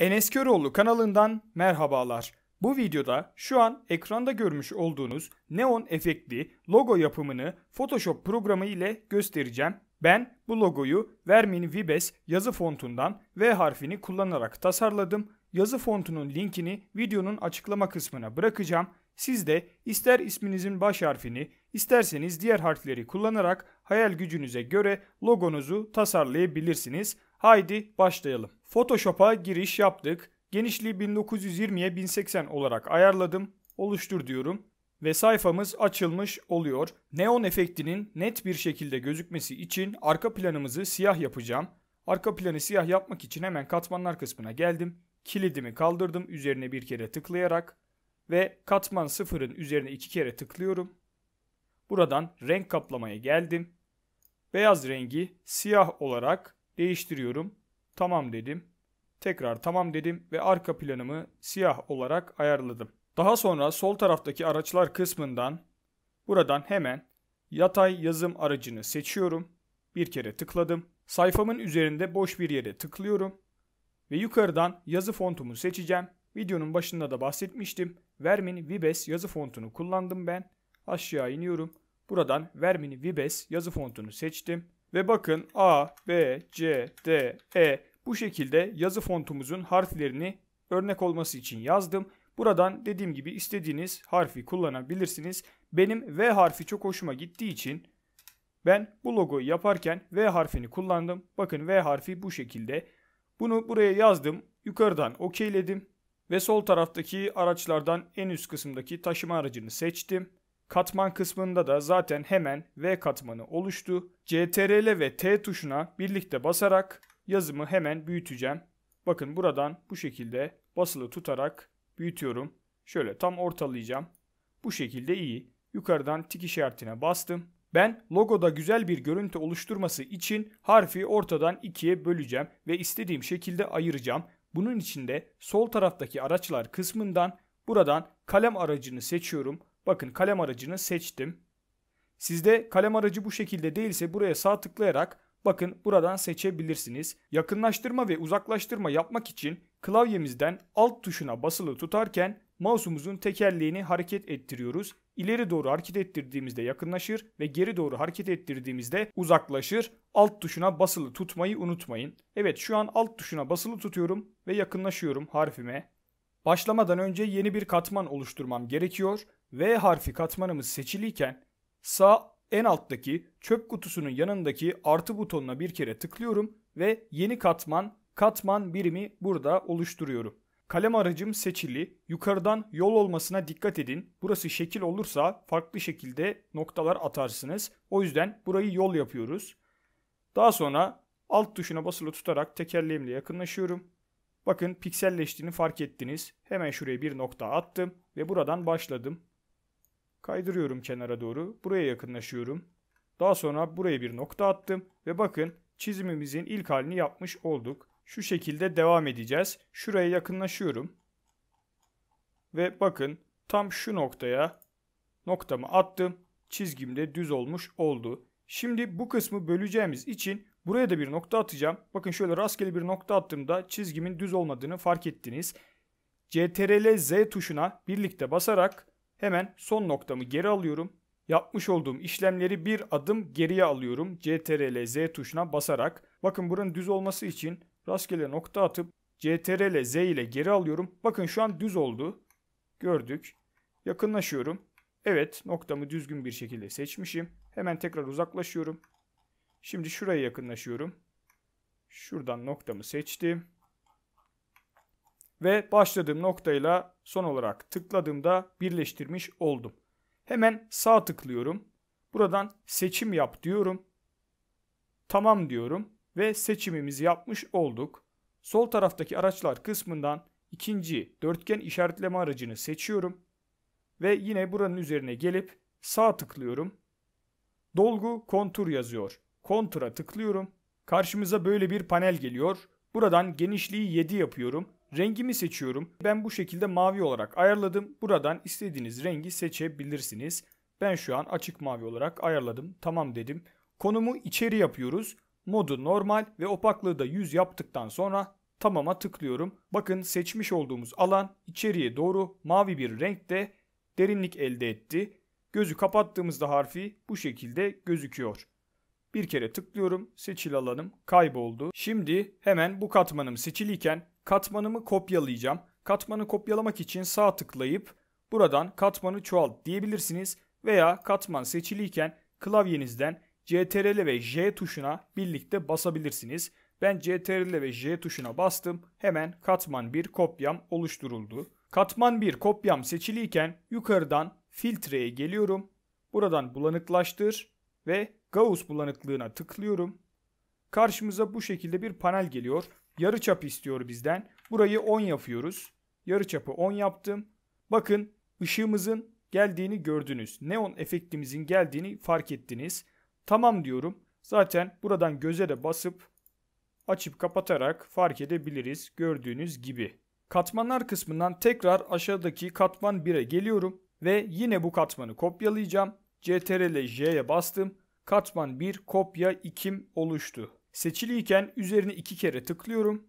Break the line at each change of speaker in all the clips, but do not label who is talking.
Enes Köroğlu kanalından merhabalar. Bu videoda şu an ekranda görmüş olduğunuz neon efektli logo yapımını Photoshop programı ile göstereceğim. Ben bu logoyu Vermin Vibes yazı fontundan V harfini kullanarak tasarladım. Yazı fontunun linkini videonun açıklama kısmına bırakacağım. Siz de ister isminizin baş harfini, isterseniz diğer harfleri kullanarak hayal gücünüze göre logonuzu tasarlayabilirsiniz. Haydi başlayalım. Photoshop'a giriş yaptık. Genişliği 1920'ye 1080 olarak ayarladım. Oluştur diyorum ve sayfamız açılmış oluyor. Neon efektinin net bir şekilde gözükmesi için arka planımızı siyah yapacağım. Arka planı siyah yapmak için hemen katmanlar kısmına geldim. Kilidimi kaldırdım üzerine bir kere tıklayarak ve katman sıfırın üzerine iki kere tıklıyorum. Buradan renk kaplamaya geldim. Beyaz rengi siyah olarak değiştiriyorum. Tamam dedim. Tekrar tamam dedim ve arka planımı siyah olarak ayarladım. Daha sonra sol taraftaki araçlar kısmından buradan hemen yatay yazım aracını seçiyorum. Bir kere tıkladım. Sayfamın üzerinde boş bir yere tıklıyorum ve yukarıdan yazı fontumu seçeceğim. Videonun başında da bahsetmiştim. Vermin Vibes yazı fontunu kullandım ben. Aşağı iniyorum. Buradan Vermin Vibes yazı fontunu seçtim. Ve bakın A, B, C, D, E bu şekilde yazı fontumuzun harflerini örnek olması için yazdım. Buradan dediğim gibi istediğiniz harfi kullanabilirsiniz. Benim V harfi çok hoşuma gittiği için ben bu logoyu yaparken V harfini kullandım. Bakın V harfi bu şekilde. Bunu buraya yazdım. Yukarıdan okeyledim. Ve sol taraftaki araçlardan en üst kısımdaki taşıma aracını seçtim. Katman kısmında da zaten hemen V katmanı oluştu. CTRL ve T tuşuna birlikte basarak yazımı hemen büyüteceğim. Bakın buradan bu şekilde basılı tutarak büyütüyorum. Şöyle tam ortalayacağım. Bu şekilde iyi. Yukarıdan tik işaretine bastım. Ben logoda güzel bir görüntü oluşturması için harfi ortadan ikiye böleceğim ve istediğim şekilde ayıracağım. Bunun için de sol taraftaki araçlar kısmından buradan kalem aracını seçiyorum. Bakın kalem aracını seçtim. Sizde kalem aracı bu şekilde değilse buraya sağ tıklayarak bakın buradan seçebilirsiniz. Yakınlaştırma ve uzaklaştırma yapmak için klavyemizden alt tuşuna basılı tutarken mouse'umuzun tekerleğini hareket ettiriyoruz. İleri doğru hareket ettirdiğimizde yakınlaşır ve geri doğru hareket ettirdiğimizde uzaklaşır. Alt tuşuna basılı tutmayı unutmayın. Evet şu an alt tuşuna basılı tutuyorum ve yakınlaşıyorum harfime. Başlamadan önce yeni bir katman oluşturmam gerekiyor. V harfi katmanımız seçiliyken sağ en alttaki çöp kutusunun yanındaki artı butonuna bir kere tıklıyorum ve yeni katman katman birimi burada oluşturuyorum. Kalem aracım seçili. Yukarıdan yol olmasına dikkat edin. Burası şekil olursa farklı şekilde noktalar atarsınız. O yüzden burayı yol yapıyoruz. Daha sonra alt tuşuna basılı tutarak tekerleğimle yakınlaşıyorum. Bakın pikselleştiğini fark ettiniz. Hemen şuraya bir nokta attım ve buradan başladım. Kaydırıyorum kenara doğru. Buraya yakınlaşıyorum. Daha sonra buraya bir nokta attım. Ve bakın çizimimizin ilk halini yapmış olduk. Şu şekilde devam edeceğiz. Şuraya yakınlaşıyorum. Ve bakın tam şu noktaya noktamı attım. Çizgim de düz olmuş oldu. Şimdi bu kısmı böleceğimiz için buraya da bir nokta atacağım. Bakın şöyle rastgele bir nokta attığımda çizgimin düz olmadığını fark ettiniz. CTRL Z tuşuna birlikte basarak Hemen son noktamı geri alıyorum. Yapmış olduğum işlemleri bir adım geriye alıyorum. CTRL Z tuşuna basarak. Bakın buranın düz olması için rastgele nokta atıp CTRL Z ile geri alıyorum. Bakın şu an düz oldu. Gördük. Yakınlaşıyorum. Evet noktamı düzgün bir şekilde seçmişim. Hemen tekrar uzaklaşıyorum. Şimdi şuraya yakınlaşıyorum. Şuradan noktamı seçtim ve başladığım noktayla son olarak tıkladığımda birleştirmiş oldum. Hemen sağ tıklıyorum. Buradan seçim yap diyorum. Tamam diyorum ve seçimimizi yapmış olduk. Sol taraftaki araçlar kısmından ikinci dörtgen işaretleme aracını seçiyorum ve yine buranın üzerine gelip sağ tıklıyorum. Dolgu kontur yazıyor. Kontura tıklıyorum. Karşımıza böyle bir panel geliyor. Buradan genişliği 7 yapıyorum. Rengimi seçiyorum. Ben bu şekilde mavi olarak ayarladım. Buradan istediğiniz rengi seçebilirsiniz. Ben şu an açık mavi olarak ayarladım. Tamam dedim. Konumu içeri yapıyoruz. Modu normal ve opaklığı da 100 yaptıktan sonra tamama tıklıyorum. Bakın seçmiş olduğumuz alan içeriye doğru mavi bir renkte derinlik elde etti. Gözü kapattığımızda harfi bu şekilde gözüküyor. Bir kere tıklıyorum. Seçili alanım kayboldu. Şimdi hemen bu katmanım seçiliyken katmanımı kopyalayacağım. Katmanı kopyalamak için sağ tıklayıp buradan katmanı çoğalt diyebilirsiniz veya katman seçiliyken klavyenizden CTRL ve J tuşuna birlikte basabilirsiniz. Ben CTRL ve J tuşuna bastım. Hemen katman 1 kopyam oluşturuldu. Katman 1 kopyam seçiliyken yukarıdan filtreye geliyorum. Buradan bulanıklaştır ve Gauss bulanıklığına tıklıyorum. Karşımıza bu şekilde bir panel geliyor. Yarıçap istiyor bizden. Burayı 10 yapıyoruz. Yarıçapı 10 yaptım. Bakın ışığımızın geldiğini gördünüz. Neon efektimizin geldiğini fark ettiniz. Tamam diyorum. Zaten buradan göze de basıp açıp kapatarak fark edebiliriz gördüğünüz gibi. Katmanlar kısmından tekrar aşağıdaki katman 1'e geliyorum ve yine bu katmanı kopyalayacağım. CTRL J'ye bastım. Katman 1 kopya ikim oluştu. Seçiliyken üzerine iki kere tıklıyorum.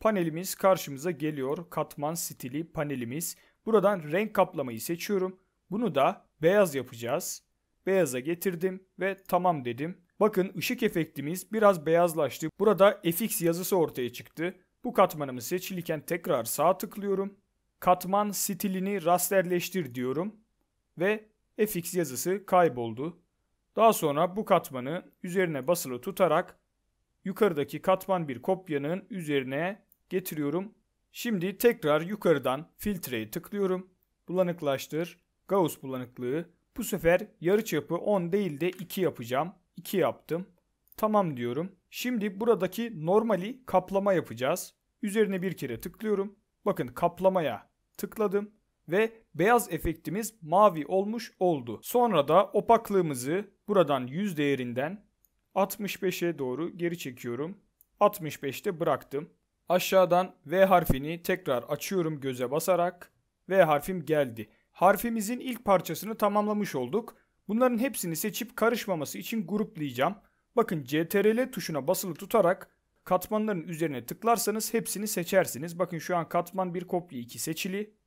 Panelimiz karşımıza geliyor. Katman stili panelimiz. Buradan renk kaplamayı seçiyorum. Bunu da beyaz yapacağız. Beyaza getirdim ve tamam dedim. Bakın ışık efektimiz biraz beyazlaştı. Burada FX yazısı ortaya çıktı. Bu katmanımı seçiliyken tekrar sağ tıklıyorum. Katman stilini rasterleştir diyorum. Ve fx yazısı kayboldu. Daha sonra bu katmanı üzerine basılı tutarak yukarıdaki katman bir kopyanın üzerine getiriyorum. Şimdi tekrar yukarıdan filtreyi tıklıyorum. Bulanıklaştır. Gauss bulanıklığı. Bu sefer yarıçapı 10 değil de 2 yapacağım. 2 yaptım. Tamam diyorum. Şimdi buradaki normali kaplama yapacağız. Üzerine bir kere tıklıyorum. Bakın kaplamaya tıkladım ve beyaz efektimiz mavi olmuş oldu. Sonra da opaklığımızı buradan 100 değerinden 65'e doğru geri çekiyorum. 65'te bıraktım. Aşağıdan V harfini tekrar açıyorum göze basarak. V harfim geldi. Harfimizin ilk parçasını tamamlamış olduk. Bunların hepsini seçip karışmaması için gruplayacağım. Bakın CTRL tuşuna basılı tutarak katmanların üzerine tıklarsanız hepsini seçersiniz. Bakın şu an katman 1 kopya 2 seçili.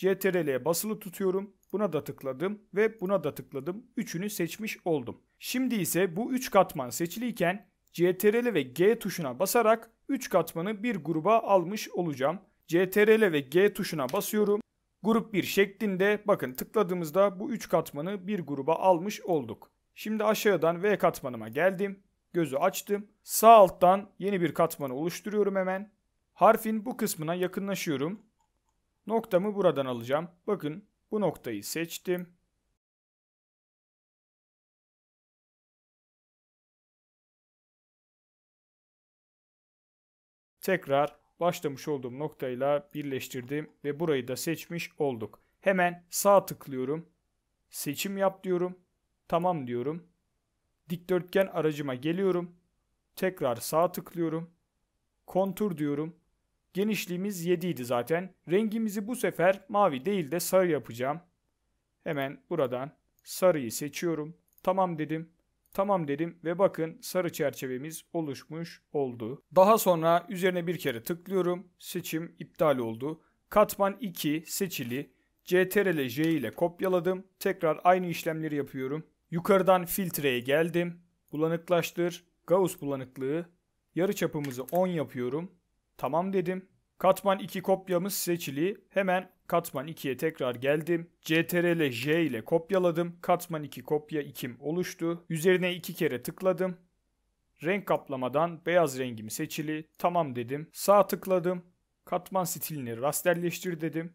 CTRL'ye basılı tutuyorum. Buna da tıkladım ve buna da tıkladım. Üçünü seçmiş oldum. Şimdi ise bu üç katman seçiliyken CTRL ve G tuşuna basarak 3 katmanı bir gruba almış olacağım. CTRL ve G tuşuna basıyorum. Grup 1 şeklinde bakın tıkladığımızda bu 3 katmanı bir gruba almış olduk. Şimdi aşağıdan V katmanıma geldim. Gözü açtım. Sağ alttan yeni bir katmanı oluşturuyorum hemen. Harfin bu kısmına yakınlaşıyorum. Noktamı buradan alacağım. Bakın bu noktayı seçtim. Tekrar başlamış olduğum noktayla birleştirdim ve burayı da seçmiş olduk. Hemen sağ tıklıyorum. Seçim yap diyorum. Tamam diyorum. Dikdörtgen aracıma geliyorum. Tekrar sağ tıklıyorum. Kontur diyorum. Genişliğimiz 7 idi zaten. Rengimizi bu sefer mavi değil de sarı yapacağım. Hemen buradan sarıyı seçiyorum. Tamam dedim. Tamam dedim ve bakın sarı çerçevemiz oluşmuş oldu. Daha sonra üzerine bir kere tıklıyorum. Seçim iptal oldu. Katman 2 seçili. CTRL J ile kopyaladım. Tekrar aynı işlemleri yapıyorum. Yukarıdan filtreye geldim. Bulanıklaştır. Gauss bulanıklığı. Yarı çapımızı 10 yapıyorum. Tamam dedim. Katman 2 kopyamız seçili. Hemen katman 2'ye tekrar geldim. CTRL J ile kopyaladım. Katman 2 kopya 2'm oluştu. Üzerine 2 kere tıkladım. Renk kaplamadan beyaz rengim seçili. Tamam dedim. Sağ tıkladım. Katman stilini rasterleştir dedim.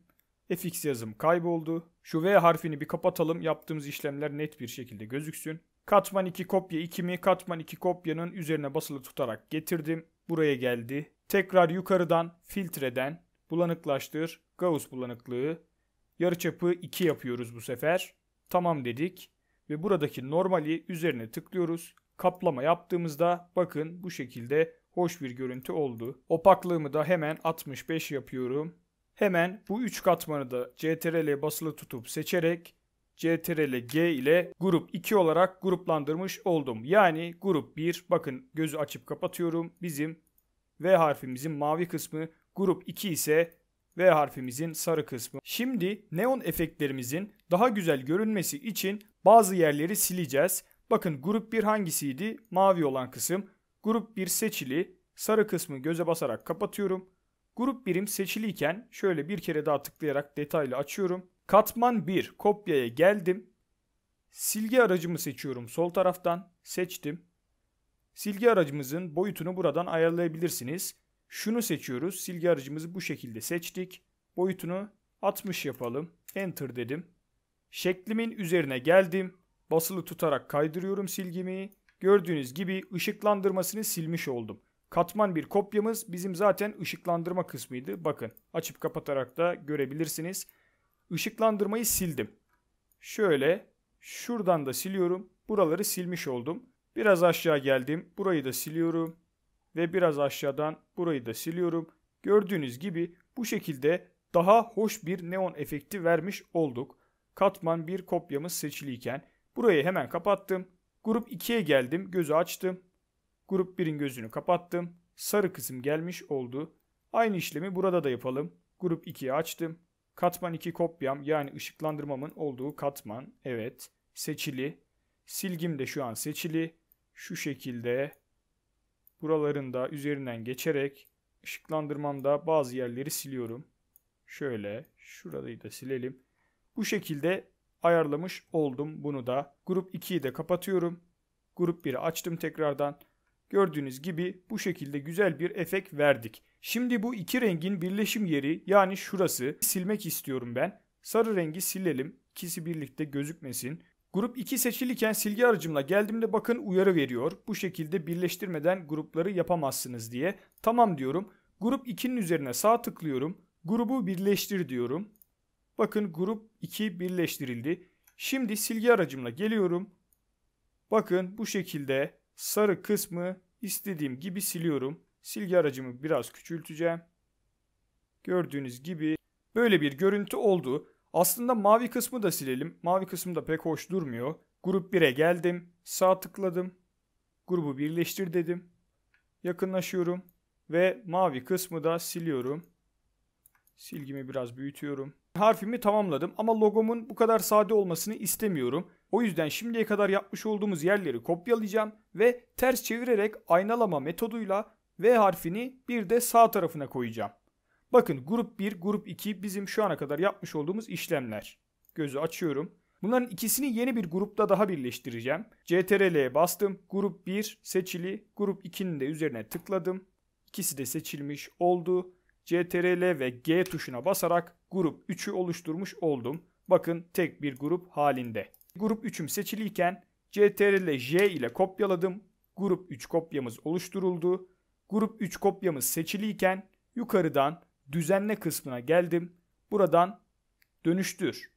FX yazım kayboldu. Şu V harfini bir kapatalım. Yaptığımız işlemler net bir şekilde gözüksün. Katman 2 kopya 2 Katman 2 kopyanın üzerine basılı tutarak getirdim. Buraya geldi. Tekrar yukarıdan filtreden bulanıklaştır. Gauss bulanıklığı yarıçapı 2 yapıyoruz bu sefer. Tamam dedik ve buradaki normali üzerine tıklıyoruz. Kaplama yaptığımızda bakın bu şekilde hoş bir görüntü oldu. Opaklığımı da hemen 65 yapıyorum. Hemen bu 3 katmanı da Ctrl'e basılı tutup seçerek CTRL G ile grup 2 olarak gruplandırmış oldum. Yani grup 1 bakın gözü açıp kapatıyorum. Bizim V harfimizin mavi kısmı, grup 2 ise V harfimizin sarı kısmı. Şimdi neon efektlerimizin daha güzel görünmesi için bazı yerleri sileceğiz. Bakın grup 1 hangisiydi? Mavi olan kısım. Grup 1 seçili. Sarı kısmı göze basarak kapatıyorum. Grup birim seçiliyken şöyle bir kere daha tıklayarak detaylı açıyorum. Katman 1 kopyaya geldim. Silgi aracımı seçiyorum sol taraftan. Seçtim. Silgi aracımızın boyutunu buradan ayarlayabilirsiniz. Şunu seçiyoruz. Silgi aracımızı bu şekilde seçtik. Boyutunu 60 yapalım. Enter dedim. Şeklimin üzerine geldim. Basılı tutarak kaydırıyorum silgimi. Gördüğünüz gibi ışıklandırmasını silmiş oldum. Katman bir kopyamız bizim zaten ışıklandırma kısmıydı. Bakın açıp kapatarak da görebilirsiniz. Işıklandırmayı sildim. Şöyle şuradan da siliyorum. Buraları silmiş oldum. Biraz aşağı geldim. Burayı da siliyorum. Ve biraz aşağıdan burayı da siliyorum. Gördüğünüz gibi bu şekilde daha hoş bir neon efekti vermiş olduk. Katman bir kopyamız seçiliyken burayı hemen kapattım. Grup 2'ye geldim. Gözü açtım. Grup 1'in gözünü kapattım. Sarı kısım gelmiş oldu. Aynı işlemi burada da yapalım. Grup 2'yi açtım. Katman 2 kopyam yani ışıklandırmamın olduğu katman. Evet. Seçili. Silgim de şu an seçili şu şekilde buralarında üzerinden geçerek ışıklandırmamda bazı yerleri siliyorum. Şöyle şurayı da silelim. Bu şekilde ayarlamış oldum bunu da. Grup 2'yi de kapatıyorum. Grup 1'i açtım tekrardan. Gördüğünüz gibi bu şekilde güzel bir efekt verdik. Şimdi bu iki rengin birleşim yeri yani şurası silmek istiyorum ben. Sarı rengi silelim. İkisi birlikte gözükmesin. Grup 2 seçilirken silgi aracımla geldiğimde bakın uyarı veriyor. Bu şekilde birleştirmeden grupları yapamazsınız diye. Tamam diyorum. Grup 2'nin üzerine sağ tıklıyorum. Grubu birleştir diyorum. Bakın grup 2 birleştirildi. Şimdi silgi aracımla geliyorum. Bakın bu şekilde sarı kısmı istediğim gibi siliyorum. Silgi aracımı biraz küçülteceğim. Gördüğünüz gibi böyle bir görüntü oldu. Aslında mavi kısmı da silelim. Mavi kısmı da pek hoş durmuyor. Grup 1'e geldim. Sağ tıkladım. Grubu birleştir dedim. Yakınlaşıyorum. Ve mavi kısmı da siliyorum. Silgimi biraz büyütüyorum. Harfimi tamamladım ama logomun bu kadar sade olmasını istemiyorum. O yüzden şimdiye kadar yapmış olduğumuz yerleri kopyalayacağım ve ters çevirerek aynalama metoduyla V harfini bir de sağ tarafına koyacağım. Bakın grup 1, grup 2 bizim şu ana kadar yapmış olduğumuz işlemler. Gözü açıyorum. Bunların ikisini yeni bir grupta daha birleştireceğim. CTRL'ye bastım. Grup 1 seçili. Grup 2'nin de üzerine tıkladım. İkisi de seçilmiş oldu. CTRL ve G tuşuna basarak grup 3'ü oluşturmuş oldum. Bakın tek bir grup halinde. Grup 3'üm seçiliyken CTRL J ile kopyaladım. Grup 3 kopyamız oluşturuldu. Grup 3 kopyamız seçiliyken yukarıdan düzenle kısmına geldim. Buradan dönüştür.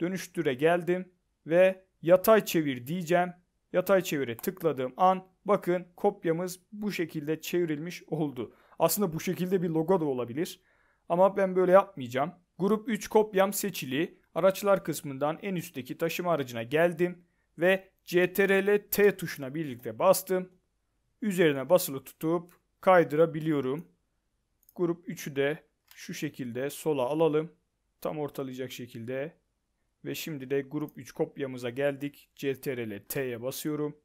Dönüştüre geldim ve yatay çevir diyeceğim. Yatay çevire tıkladığım an bakın kopyamız bu şekilde çevrilmiş oldu. Aslında bu şekilde bir logo da olabilir. Ama ben böyle yapmayacağım. Grup 3 kopyam seçili. Araçlar kısmından en üstteki taşıma aracına geldim ve CTRL T tuşuna birlikte bastım. Üzerine basılı tutup kaydırabiliyorum. Grup 3'ü de şu şekilde sola alalım. Tam ortalayacak şekilde. Ve şimdi de grup 3 kopyamıza geldik. CTRL T'ye basıyorum.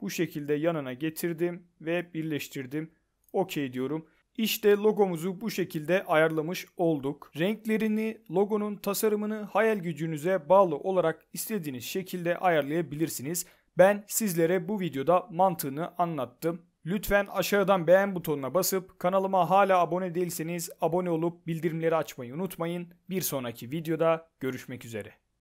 Bu şekilde yanına getirdim ve birleştirdim. OK diyorum. İşte logomuzu bu şekilde ayarlamış olduk. Renklerini, logonun tasarımını hayal gücünüze bağlı olarak istediğiniz şekilde ayarlayabilirsiniz. Ben sizlere bu videoda mantığını anlattım. Lütfen aşağıdan beğen butonuna basıp kanalıma hala abone değilseniz abone olup bildirimleri açmayı unutmayın. Bir sonraki videoda görüşmek üzere.